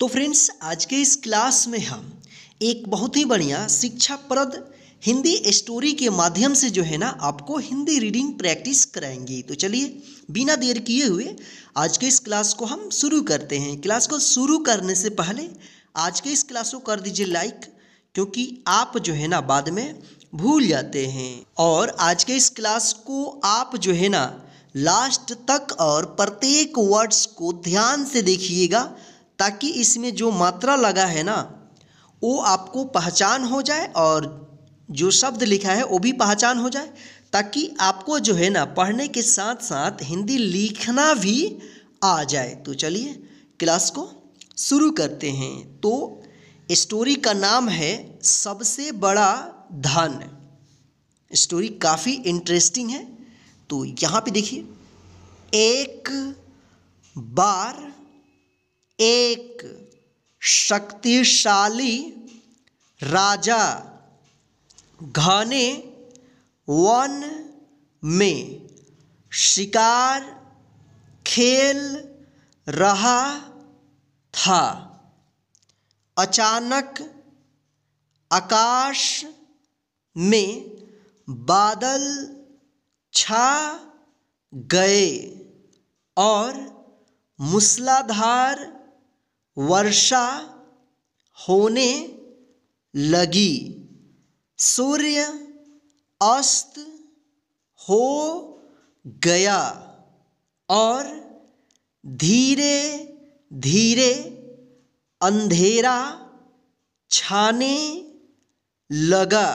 तो फ्रेंड्स आज के इस क्लास में हम एक बहुत ही बढ़िया शिक्षाप्रद हिंदी स्टोरी के माध्यम से जो है ना आपको हिंदी रीडिंग प्रैक्टिस कराएंगे तो चलिए बिना देर किए हुए आज के इस क्लास को हम शुरू करते हैं क्लास को शुरू करने से पहले आज के इस क्लास को कर दीजिए लाइक क्योंकि आप जो है ना बाद में भूल जाते हैं और आज के इस क्लास को आप जो है ना लास्ट तक और प्रत्येक वर्ड्स को ध्यान से देखिएगा ताकि इसमें जो मात्रा लगा है ना वो आपको पहचान हो जाए और जो शब्द लिखा है वो भी पहचान हो जाए ताकि आपको जो है ना पढ़ने के साथ साथ हिंदी लिखना भी आ जाए तो चलिए क्लास को शुरू करते हैं तो स्टोरी का नाम है सबसे बड़ा धन स्टोरी काफ़ी इंटरेस्टिंग है तो यहाँ पे देखिए एक बार एक शक्तिशाली राजा घने वन में शिकार खेल रहा था अचानक आकाश में बादल छा गए और मूसलाधार वर्षा होने लगी सूर्य अस्त हो गया और धीरे धीरे अंधेरा छाने लगा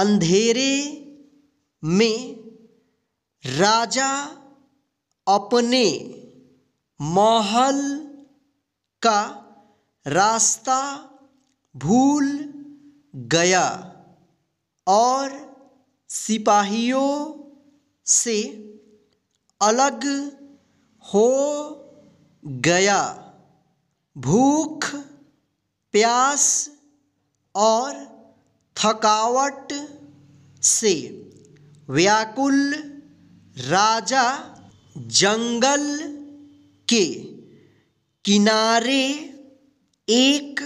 अंधेरे में राजा अपने महल का रास्ता भूल गया और सिपाहियों से अलग हो गया भूख प्यास और थकावट से व्याकुल राजा जंगल के किनारे एक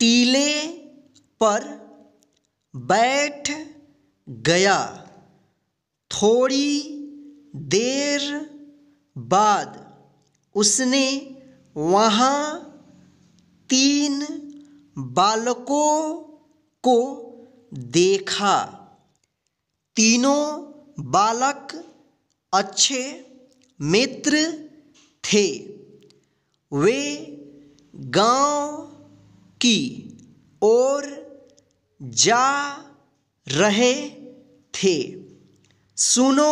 टीले पर बैठ गया थोड़ी देर बाद उसने वहाँ तीन बालकों को देखा तीनों बालक अच्छे मित्र थे वे गांव की ओर जा रहे थे सुनो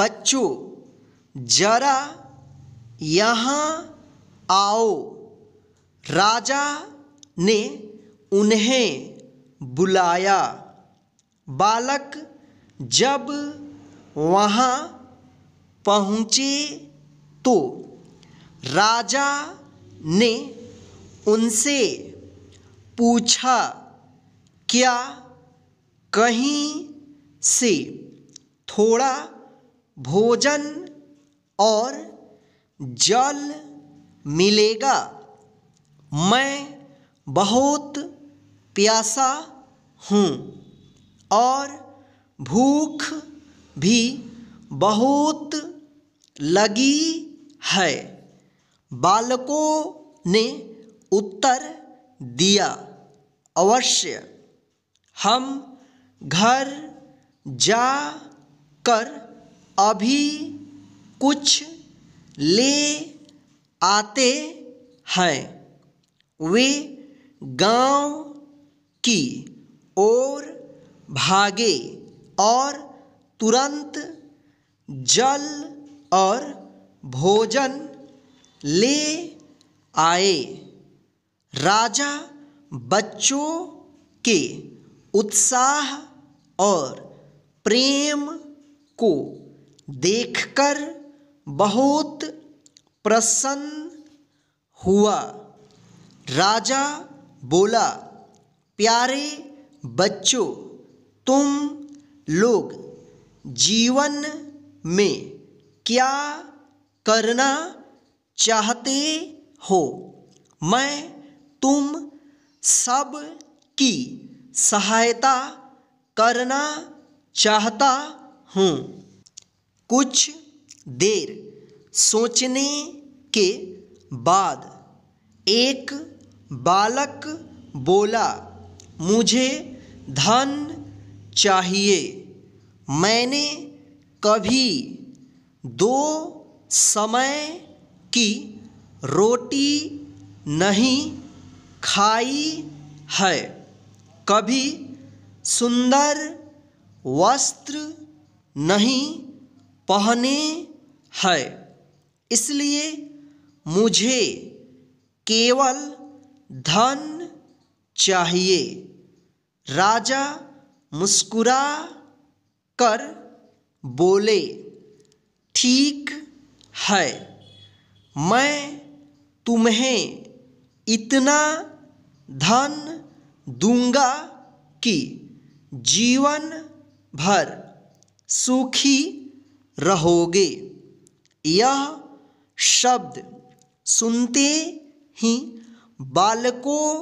बच्चों जरा यहाँ आओ राजा ने उन्हें बुलाया बालक जब वहाँ पहुँचे तो राजा ने उनसे पूछा क्या कहीं से थोड़ा भोजन और जल मिलेगा मैं बहुत प्यासा हूँ और भूख भी बहुत लगी है बालकों ने उत्तर दिया अवश्य हम घर जा कर अभी कुछ ले आते हैं वे गांव की ओर भागे और तुरंत जल और भोजन ले आए राजा बच्चों के उत्साह और प्रेम को देखकर बहुत प्रसन्न हुआ राजा बोला प्यारे बच्चों तुम लोग जीवन में क्या करना चाहते हो मैं तुम सब की सहायता करना चाहता हूँ कुछ देर सोचने के बाद एक बालक बोला मुझे धन चाहिए मैंने कभी दो समय कि रोटी नहीं खाई है कभी सुंदर वस्त्र नहीं पहने है इसलिए मुझे केवल धन चाहिए राजा मुस्कुरा कर बोले ठीक है मैं तुम्हें इतना धन दूंगा कि जीवन भर सुखी रहोगे यह शब्द सुनते ही बालकों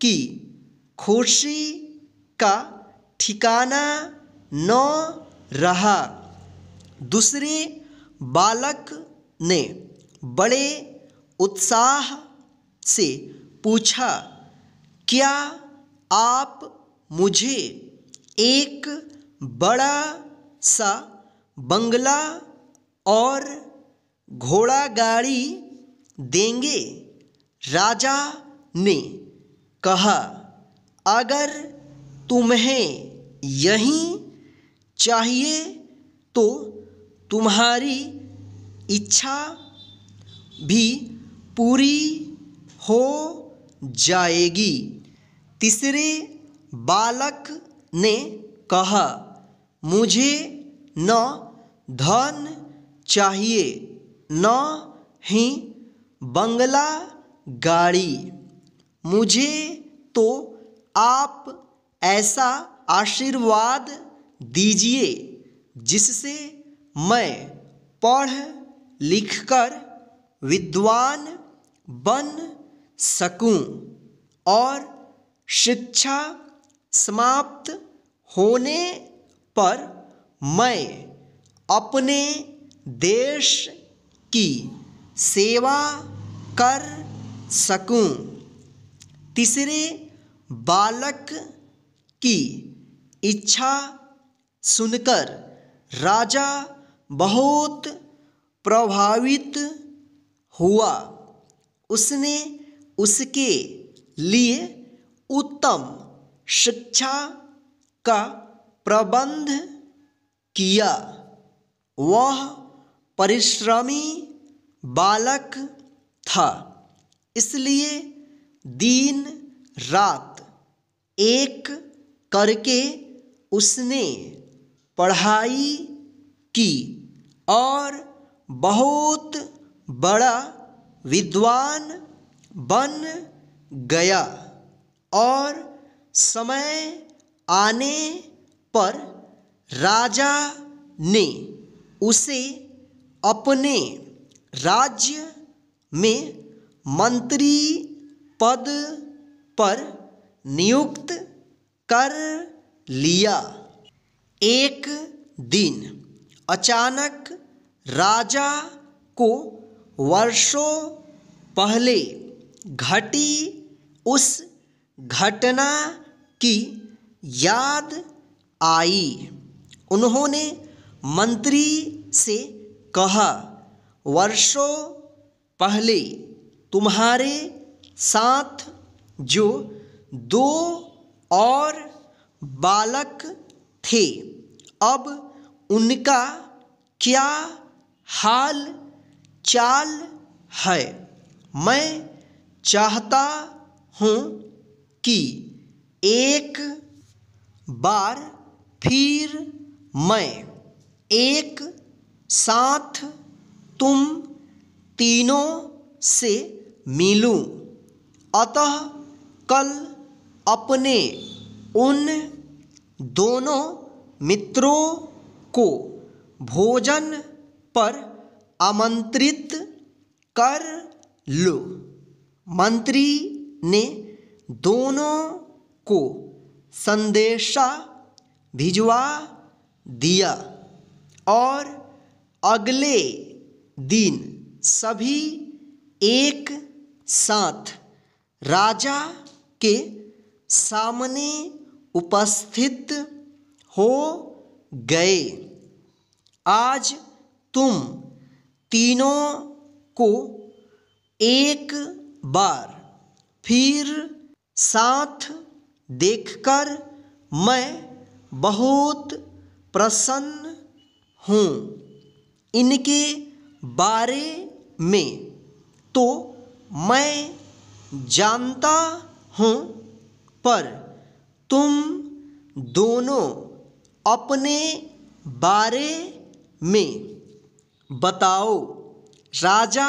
की खुशी का ठिकाना न रहा दूसरे बालक ने बड़े उत्साह से पूछा क्या आप मुझे एक बड़ा सा बंगला और घोड़ा गाड़ी देंगे राजा ने कहा अगर तुम्हें यहीं चाहिए तो तुम्हारी इच्छा भी पूरी हो जाएगी तीसरे बालक ने कहा मुझे न धन चाहिए न ही बंगला गाड़ी मुझे तो आप ऐसा आशीर्वाद दीजिए जिससे मैं पढ़ लिखकर विद्वान बन सकूं और शिक्षा समाप्त होने पर मैं अपने देश की सेवा कर सकूं तीसरे बालक की इच्छा सुनकर राजा बहुत प्रभावित हुआ उसने उसके लिए उत्तम शिक्षा का प्रबंध किया वह परिश्रमी बालक था इसलिए दिन रात एक करके उसने पढ़ाई की और बहुत बड़ा विद्वान बन गया और समय आने पर राजा ने उसे अपने राज्य में मंत्री पद पर नियुक्त कर लिया एक दिन अचानक राजा को वर्षों पहले घटी उस घटना की याद आई उन्होंने मंत्री से कहा वर्षों पहले तुम्हारे साथ जो दो और बालक थे अब उनका क्या हाल चाल है मैं चाहता हूँ कि एक बार फिर मैं एक साथ तुम तीनों से मिलूं अतः कल अपने उन दोनों मित्रों को भोजन पर आमंत्रित कर लो मंत्री ने दोनों को संदेशा भिजवा दिया और अगले दिन सभी एक साथ राजा के सामने उपस्थित हो गए आज तुम तीनों को एक बार फिर साथ देखकर मैं बहुत प्रसन्न हूँ इनके बारे में तो मैं जानता हूँ पर तुम दोनों अपने बारे में बताओ राजा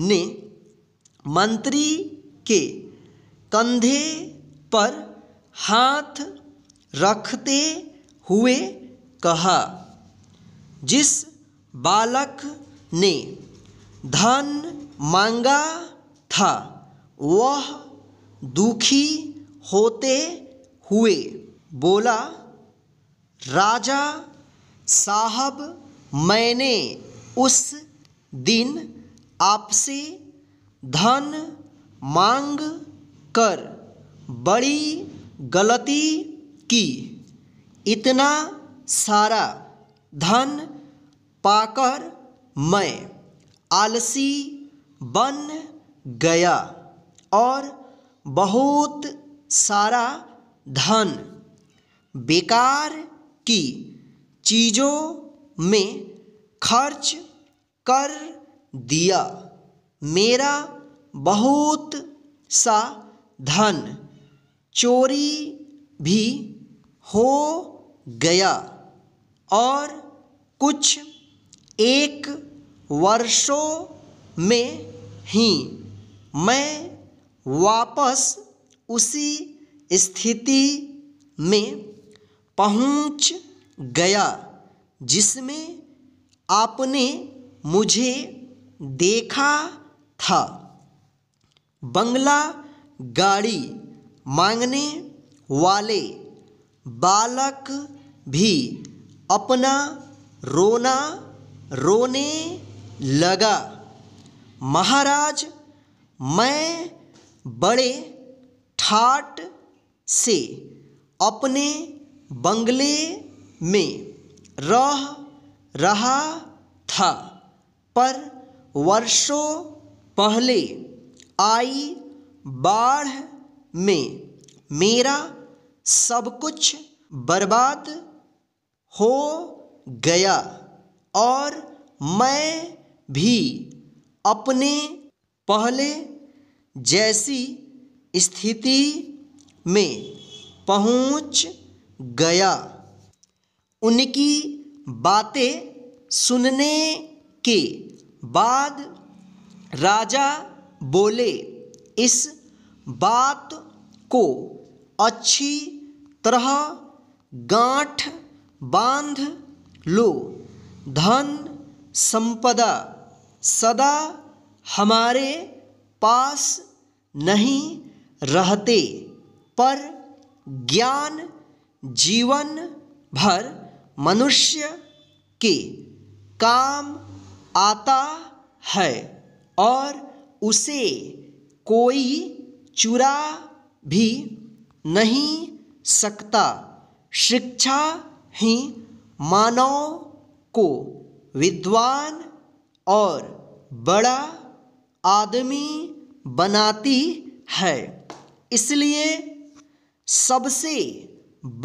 ने मंत्री के कंधे पर हाथ रखते हुए कहा जिस बालक ने धन मांगा था वह दुखी होते हुए बोला राजा साहब मैंने उस दिन आपसे धन मांग कर बड़ी गलती की इतना सारा धन पाकर मैं आलसी बन गया और बहुत सारा धन बेकार की चीज़ों में खर्च कर दिया मेरा बहुत सा धन चोरी भी हो गया और कुछ एक वर्षों में ही मैं वापस उसी स्थिति में पहुंच गया जिसमें आपने मुझे देखा था बंगला गाड़ी मांगने वाले बालक भी अपना रोना रोने लगा महाराज मैं बड़े ठाट से अपने बंगले में रह रहा था पर वर्षों पहले आई बाढ़ में मेरा सब कुछ बर्बाद हो गया और मैं भी अपने पहले जैसी स्थिति में पहुंच गया उनकी बातें सुनने के बाद राजा बोले इस बात को अच्छी तरह गांठ बांध लो धन संपदा सदा हमारे पास नहीं रहते पर ज्ञान जीवन भर मनुष्य के काम आता है और उसे कोई चुरा भी नहीं सकता शिक्षा ही मानव को विद्वान और बड़ा आदमी बनाती है इसलिए सबसे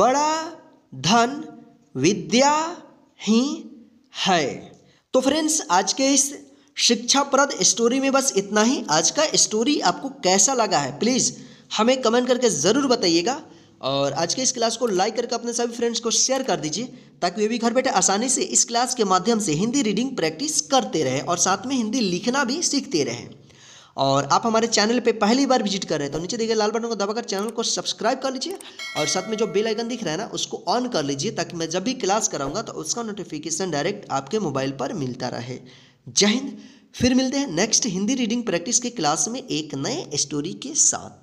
बड़ा धन विद्या ही है तो फ्रेंड्स आज के इस शिक्षाप्रद स्टोरी में बस इतना ही आज का स्टोरी आपको कैसा लगा है प्लीज़ हमें कमेंट करके ज़रूर बताइएगा और आज के इस क्लास को लाइक करके अपने सभी फ्रेंड्स को शेयर कर दीजिए ताकि वे भी घर बैठे आसानी से इस क्लास के माध्यम से हिंदी रीडिंग प्रैक्टिस करते रहें और साथ में हिंदी लिखना भी सीखते रहें और आप हमारे चैनल पे पहली बार विजिट कर रहे हैं तो नीचे देखिए लाल बटन को दबाकर चैनल को सब्सक्राइब कर लीजिए और साथ में जो बेल आइकन दिख रहा है ना उसको ऑन कर लीजिए ताकि मैं जब भी क्लास कराऊंगा तो उसका नोटिफिकेशन डायरेक्ट आपके मोबाइल पर मिलता रहे जय हिंद फिर मिलते हैं नेक्स्ट हिंदी रीडिंग प्रैक्टिस के क्लास में एक नए स्टोरी के साथ